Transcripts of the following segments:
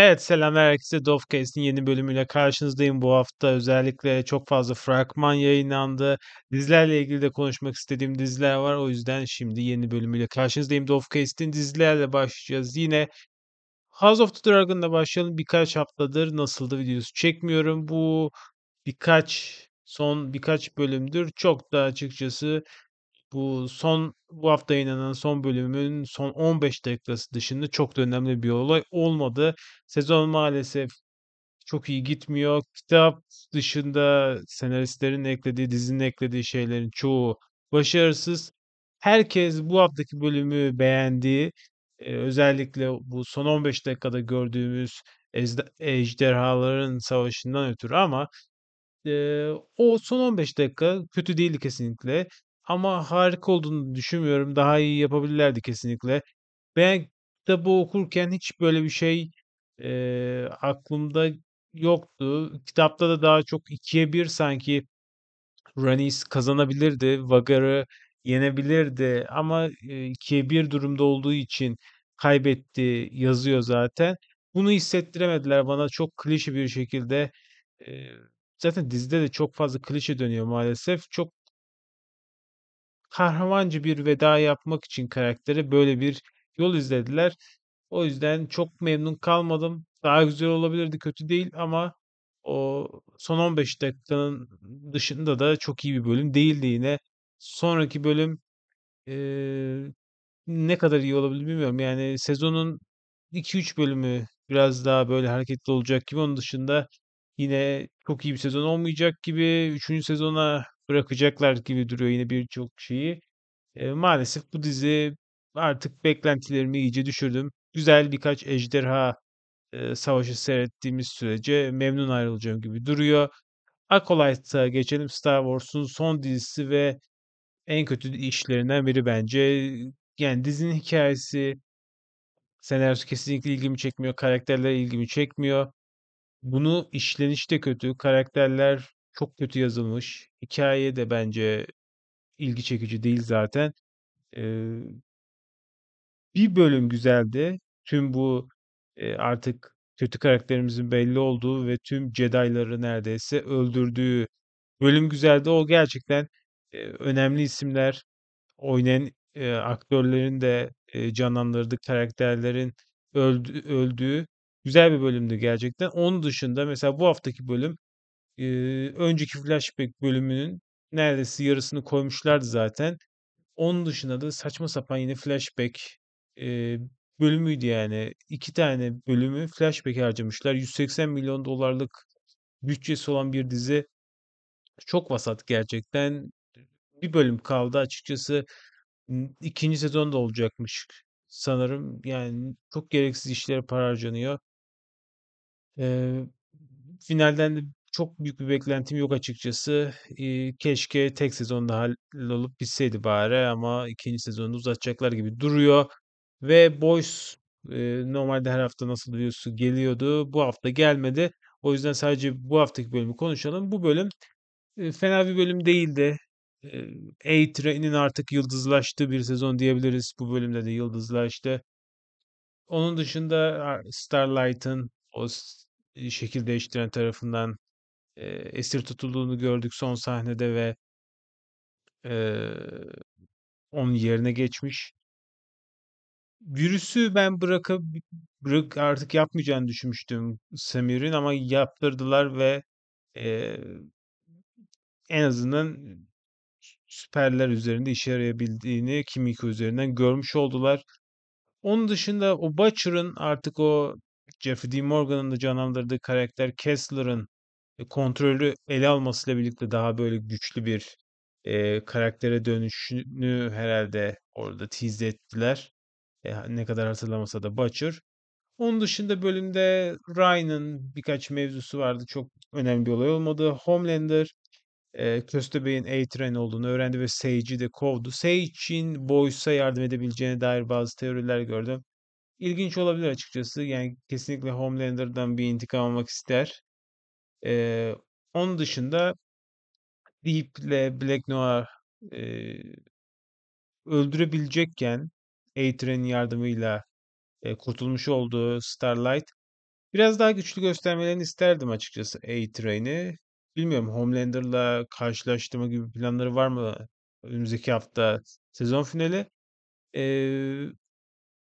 Evet selamlar herkese Dofcast'in yeni bölümüyle karşınızdayım. Bu hafta özellikle çok fazla fragman yayınlandı. Dizilerle ilgili de konuşmak istediğim diziler var. O yüzden şimdi yeni bölümüyle karşınızdayım. Dofcast'in dizilerle başlayacağız. Yine House of the Dragon'la başlayalım. Birkaç haftadır nasıldı videosu çekmiyorum. Bu birkaç son birkaç bölümdür çok da açıkçası bu son bu hafta yayınlanan son bölümün son 15 dakikası dışında çok da önemli bir olay olmadı. Sezon maalesef çok iyi gitmiyor. Kitap dışında senaristlerin eklediği, dizinin eklediği şeylerin çoğu başarısız. Herkes bu haftaki bölümü beğendi. ee, özellikle bu son 15 dakikada gördüğümüz ejderhaların savaşından ötürü ama e, o son 15 dakika kötü değildi kesinlikle. Ama harika olduğunu düşünmüyorum. Daha iyi yapabilirlerdi kesinlikle. Ben kitabı okurken hiç böyle bir şey, eee, aklımda yoktu. Kitapta da daha çok ikiye bir sanki Rhaenys kazanabilirdi. Waggar'ı yenebilirdi ama, eee, 2'ye 1 durumda olduğu için kaybetti yazıyor zaten. Bunu hissettiremediler bana. Çok klişe bir şekilde, eee, zaten dizide de çok fazla klişe dönüyor maalesef. Çok Kahramancı bir veda yapmak için karaktere böyle bir yol izlediler. O yüzden çok memnun kalmadım. Daha güzel olabilirdi, kötü değil ama o son 15 dakikanın dışında da çok iyi bir bölüm değildi yine. Sonraki bölüm e, ne kadar iyi olabilir bilmiyorum. Yani sezonun 2-3 bölümü biraz daha böyle hareketli olacak gibi. Onun dışında yine çok iyi bir sezon olmayacak gibi. 3. sezona bırakacaklar gibi duruyor yine birçok şeyi. E, maalesef bu dizi artık beklentilerimi iyice düşürdüm. Güzel birkaç ejderha e, savaşı seyrettiğimiz sürece memnun ayrılacağım gibi duruyor. Acolyte'a geçelim. Star Wars'un son dizisi ve en kötü işlerinden biri bence. Yani dizinin hikayesi, senaryosu kesinlikle ilgimi çekmiyor. Karakterler ilgimi çekmiyor. Bunu işleniş de kötü. Karakterler çok kötü yazılmış. hikaye de bence ilgi çekici değil zaten. Eee bir bölüm güzeldi. Tüm bu, eee, artık kötü karakterimizin belli olduğu ve tüm Jedi'ları neredeyse öldürdüğü bölüm güzeldi. O gerçekten, eee, önemli isimler, oynayan, eee, aktörlerin de, eee, canlandırdığı karakterlerin öldü öldüğü güzel bir bölümdü gerçekten. Onun dışında mesela bu haftaki bölüm önceki flashback bölümünün neredeyse yarısını koymuşlardı zaten. Onun dışında da saçma sapan yine flashback e, bölümüydü yani. iki tane bölümü flashback harcamışlar. 180 milyon dolarlık bütçesi olan bir dizi çok vasat gerçekten. Bir bölüm kaldı açıkçası. ikinci sezon da olacakmış sanırım. Yani çok gereksiz işlere para harcanıyor. Ee, finalden de çok büyük bir beklentim yok açıkçası. keşke tek sezonda hallolup bitseydi bari ama ikinci sezonda uzatacaklar gibi duruyor. Ve Boys normalde her hafta nasıl biliyorsun geliyordu. Bu hafta gelmedi. O yüzden sadece bu haftaki bölümü konuşalım. Bu bölüm e, fena bir bölüm değildi. E, A-Train'in artık yıldızlaştığı bir sezon diyebiliriz. Bu bölümde de yıldızlaştı. Onun dışında Starlight'ın o şekil değiştiren tarafından e, esir tutulduğunu gördük son sahnede ve e, onun yerine geçmiş. Virüsü ben bırakıp bırak artık yapmayacağını düşünmüştüm Semir'in ama yaptırdılar ve e, en azından süperler üzerinde işe yarayabildiğini Kimiko üzerinden görmüş oldular. Onun dışında o Butcher'ın artık o Jeffrey D. Morgan'ın da canlandırdığı karakter Kessler'ın e, kontrolü ele almasıyla birlikte daha böyle güçlü bir e, karaktere dönüşünü herhalde orada tease ettiler. E, ne kadar hatırlamasa da Butcher. Onun dışında bölümde Ryan'ın birkaç mevzusu vardı. Çok önemli bir olay olmadı. Homelander e, Köstebey'in A-Train olduğunu öğrendi ve Sage'i de kovdu. Sage'in Boyce'a yardım edebileceğine dair bazı teoriler gördüm. İlginç olabilir açıkçası. Yani kesinlikle Homelander'dan bir intikam almak ister. Eee, onun dışında ile Black Noir, eee, öldürebilecekken a Train yardımıyla, eee, kurtulmuş olduğu Starlight, biraz daha güçlü göstermelerini isterdim açıkçası A-Train'i. Bilmiyorum Homelander'la karşılaştırma gibi planları var mı önümüzdeki hafta sezon finali? Eee,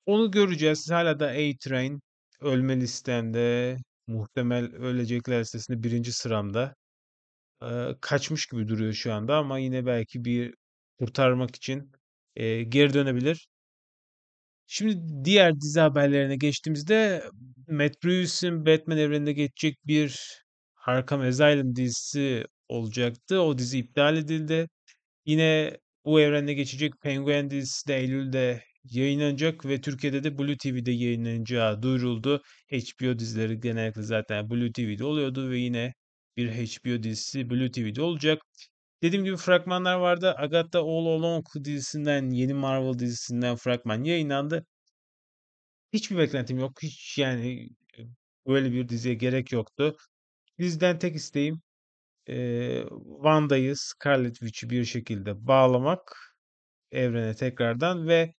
onu göreceğiz. hala da A-Train ölme listemde. Muhtemel ölecekler listesinde birinci sıramda. Eee, kaçmış gibi duruyor şu anda ama yine belki bir kurtarmak için, eee, geri dönebilir. Şimdi diğer dizi haberlerine geçtiğimizde Matt Reeves'in Batman evreninde geçecek bir Arkham Asylum dizisi olacaktı. O dizi iptal edildi. Yine bu evrende geçecek Penguin dizisi de eylülde yayınlanacak ve Türkiye'de de Blue TV'de yayınlanacağı duyuruldu. HBO dizileri genellikle zaten Blue TV'de oluyordu ve yine bir HBO dizisi Blue TV'de olacak. Dediğim gibi fragmanlar vardı. Agatha All Along dizisinden, yeni Marvel dizisinden fragman yayınlandı. Hiçbir beklentim yok. Hiç yani e, böyle bir diziye gerek yoktu. Diziden tek isteğim e, Wanda'yı Scarlet Witch'i bir şekilde bağlamak evrene tekrardan ve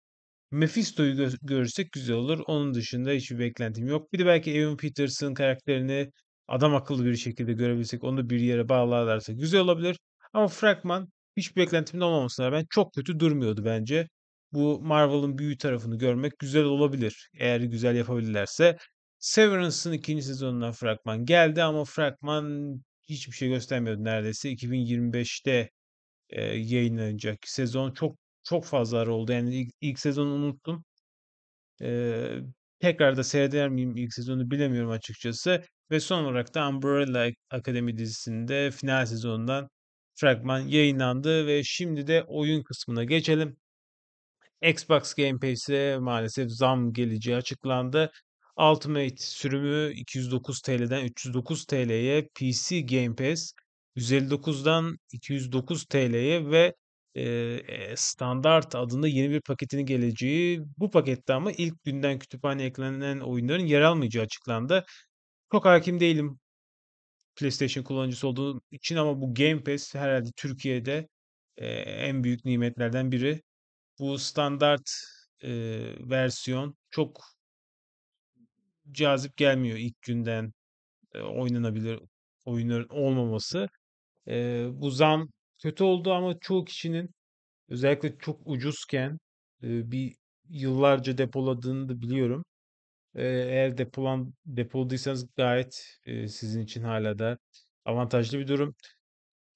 Mephisto'yu gö- görürsek güzel olur. Onun dışında hiçbir beklentim yok. Bir de belki Evan Peterson karakterini adam akıllı bir şekilde görebilsek, onu bir yere bağlarlarsa güzel olabilir. Ama Fragman hiç beklentimde olmamasına rağmen çok kötü durmuyordu bence. Bu Marvel'ın büyü tarafını görmek güzel olabilir. Eğer güzel yapabilirlerse. Severance'ın ikinci sezonundan fragman geldi ama fragman hiçbir şey göstermiyordu neredeyse. 2025'te e, yayınlanacak sezon çok çok fazla ara oldu. Yani ilk, ilk sezonu unuttum. Ee, tekrar da seyreder miyim ilk sezonu bilemiyorum açıkçası. Ve son olarak da Umbrella Academy dizisinde final sezonundan fragman yayınlandı ve şimdi de oyun kısmına geçelim. Xbox Game Pass'e maalesef zam geleceği açıklandı. Ultimate sürümü 209 TL'den 309 TL'ye, PC Game Pass 159'dan 209 TL'ye ve Standart adında yeni bir paketinin geleceği, bu pakette ama ilk günden kütüphaneye eklenen oyunların yer almayacağı açıklandı. Çok hakim değilim PlayStation kullanıcısı olduğum için ama bu Game Pass herhalde Türkiye'de, en büyük nimetlerden biri. Bu standart, versiyon çok cazip gelmiyor ilk günden, oynanabilir oyunların olmaması. Eee, bu zam kötü oldu ama çoğu kişinin özellikle çok ucuzken bir yıllarca depoladığını da biliyorum. eğer depolan depoladıysanız gayet sizin için hala da avantajlı bir durum.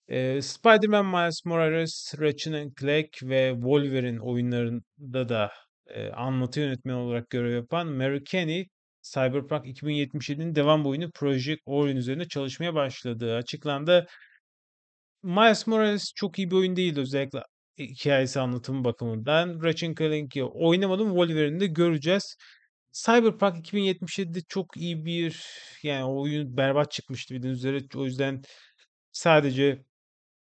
E, Spider-Man Miles Morales, Ratchet Clank ve Wolverine oyunlarında da anlatı yönetmeni olarak görev yapan Mary Kenny, Cyberpunk 2077'nin devam boyunu Project Orion üzerine çalışmaya başladığı açıklandı. Miles Morales çok iyi bir oyun değil özellikle e, hikayesi anlatımı bakımından. Ratchet Clank'i oynamadım. de göreceğiz. Cyberpunk 2077'de çok iyi bir yani oyun berbat çıkmıştı bildiğiniz üzere. O yüzden sadece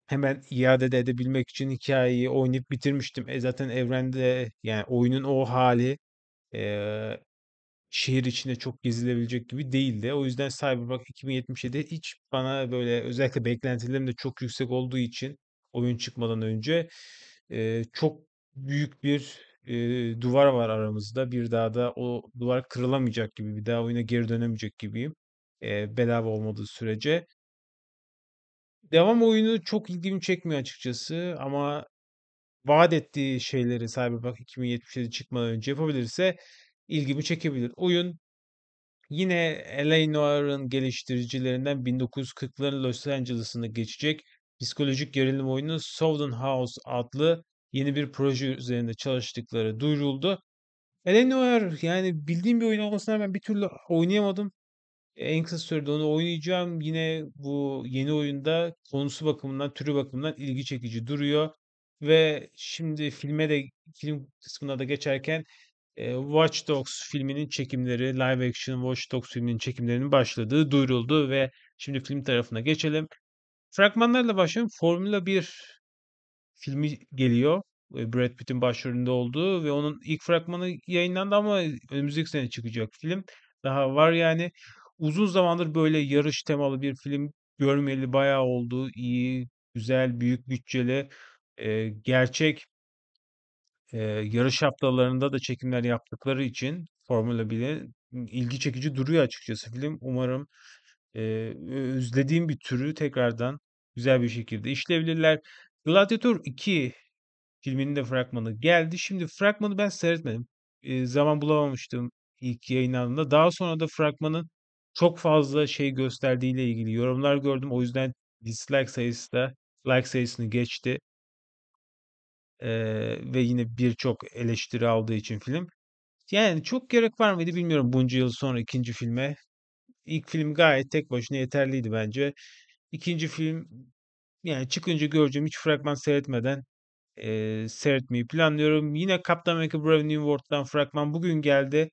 hemen iade de edebilmek için hikayeyi oynayıp bitirmiştim. E zaten evrende yani oyunun o hali e, şehir içinde çok gezilebilecek gibi değildi. O yüzden Cyberpunk 2077 hiç bana böyle özellikle beklentilerim de çok yüksek olduğu için oyun çıkmadan önce e, çok büyük bir e, duvar var aramızda. Bir daha da o duvar kırılamayacak gibi, bir daha oyuna geri dönemeyecek gibiyim. E, bedava olmadığı sürece. Devam oyunu çok ilgimi çekmiyor açıkçası ama vaat ettiği şeyleri Cyberpunk 2077 çıkmadan önce yapabilirse ilgimi çekebilir. Oyun yine L.A. Noire'ın geliştiricilerinden 1940'ların Los Angeles'ına geçecek psikolojik gerilim oyunu Southern House adlı yeni bir proje üzerinde çalıştıkları duyuruldu. L.A. Noir yani bildiğim bir oyun olmasına rağmen bir türlü oynayamadım. En kısa sürede onu oynayacağım. Yine bu yeni oyunda konusu bakımından, türü bakımından ilgi çekici duruyor. Ve şimdi filme de film kısmına da geçerken e, Watch Dogs filminin çekimleri, live action Watch Dogs filminin çekimlerinin başladığı duyuruldu ve şimdi film tarafına geçelim. Fragmanlarla başlayalım. Formula 1 filmi geliyor. Brad Pitt'in başrolünde olduğu ve onun ilk fragmanı yayınlandı ama önümüzdeki sene çıkacak film. Daha var yani uzun zamandır böyle yarış temalı bir film görmeli bayağı oldu. İyi, güzel, büyük bütçeli, e, gerçek e, yarış haftalarında da çekimler yaptıkları için Formula 1'e ilgi çekici duruyor açıkçası film. Umarım e, özlediğim bir türü tekrardan güzel bir şekilde işleyebilirler. Gladiator 2 filminin de fragmanı geldi. Şimdi fragmanı ben seyretmedim. E, zaman bulamamıştım ilk yayınlandığında. Daha sonra da fragmanın çok fazla şey gösterdiğiyle ilgili yorumlar gördüm. O yüzden dislike sayısı da like sayısını geçti. Ee, ve yine birçok eleştiri aldığı için film. Yani çok gerek var mıydı bilmiyorum bunca yıl sonra ikinci filme. İlk film gayet tek başına yeterliydi bence. İkinci film yani çıkınca göreceğim hiç fragman seyretmeden e, seyretmeyi planlıyorum. Yine Captain America Brave New World'dan fragman bugün geldi.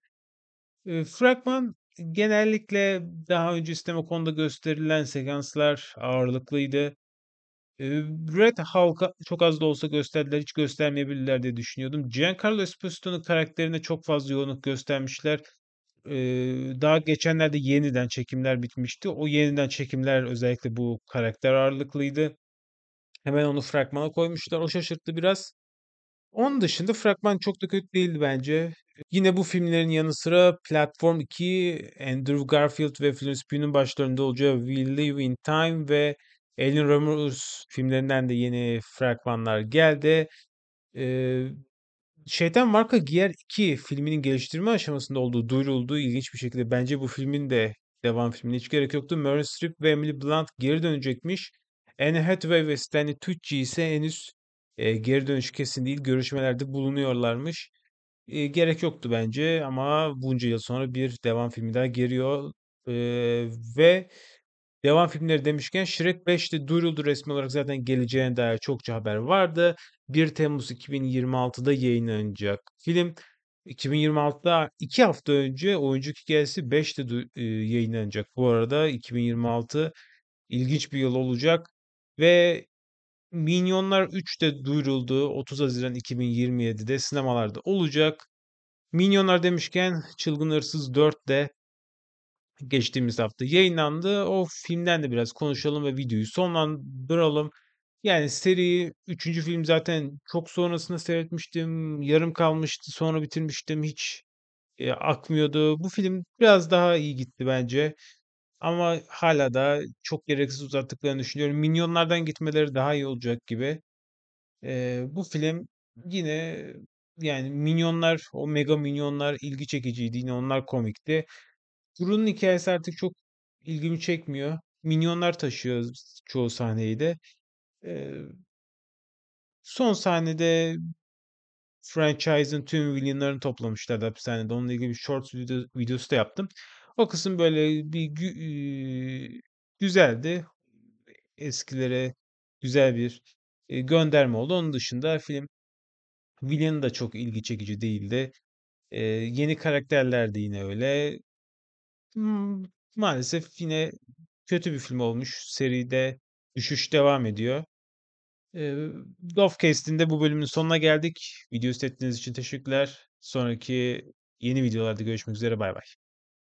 E, fragman genellikle daha önce isteme konuda gösterilen sekanslar ağırlıklıydı. Red Hulk'a çok az da olsa gösterdiler. Hiç göstermeyebilirler diye düşünüyordum. Giancarlo Esposito'nun karakterine çok fazla yoğunluk göstermişler. daha geçenlerde yeniden çekimler bitmişti. O yeniden çekimler özellikle bu karakter ağırlıklıydı. Hemen onu fragmana koymuşlar. O şaşırttı biraz. Onun dışında fragman çok da kötü değildi bence. Yine bu filmlerin yanı sıra Platform 2, Andrew Garfield ve Florence Pugh'un başlarında olacağı We Live in Time ve Alien Romulus filmlerinden de yeni fragmanlar geldi. Ee, Şeytan Marka Giyer 2 filminin geliştirme aşamasında olduğu duyuruldu ilginç bir şekilde. Bence bu filmin de devam filmine hiç gerek yoktu. Meryl Streep ve Emily Blunt geri dönecekmiş. Anne Hathaway ve Stanley Tucci ise henüz e, geri dönüş kesin değil. Görüşmelerde bulunuyorlarmış. E, gerek yoktu bence ama bunca yıl sonra bir devam filmi daha geliyor. E, ve Devam filmleri demişken Shrek 5'te duyuruldu resmi olarak zaten geleceğine dair çokça haber vardı. 1 Temmuz 2026'da yayınlanacak film. 2026'da 2 hafta önce oyuncu hikayesi 5'te e, yayınlanacak. Bu arada 2026 ilginç bir yıl olacak ve Minyonlar 3'te duyuruldu. 30 Haziran 2027'de sinemalarda olacak. Minyonlar demişken Çılgın Hırsız 4 de geçtiğimiz hafta yayınlandı. O filmden de biraz konuşalım ve videoyu sonlandıralım. Yani seri 3. film zaten çok sonrasında seyretmiştim. Yarım kalmıştı. Sonra bitirmiştim. Hiç e, akmıyordu. Bu film biraz daha iyi gitti bence. Ama hala da çok gereksiz uzattıklarını düşünüyorum. Minyonlardan gitmeleri daha iyi olacak gibi. E, bu film yine yani Minyonlar, o Mega Minyonlar ilgi çekiciydi. Yine onlar komikti. Grun'un hikayesi artık çok ilgimi çekmiyor. Minyonlar taşıyor çoğu sahneyi de. Ee, son sahnede franchise'ın tüm villainlarını toplamışlardı sahnede. Onunla ilgili bir short video, videosu da yaptım. O kısım böyle bir gü- güzeldi. Eskilere güzel bir gönderme oldu. Onun dışında film villain da çok ilgi çekici değildi. E, yeni karakterler de yine öyle maalesef yine kötü bir film olmuş. Seride düşüş devam ediyor. Eee, Lofcast'in de bu bölümün sonuna geldik. Videoyu seyrettiğiniz için teşekkürler. Sonraki yeni videolarda görüşmek üzere, Bay bay.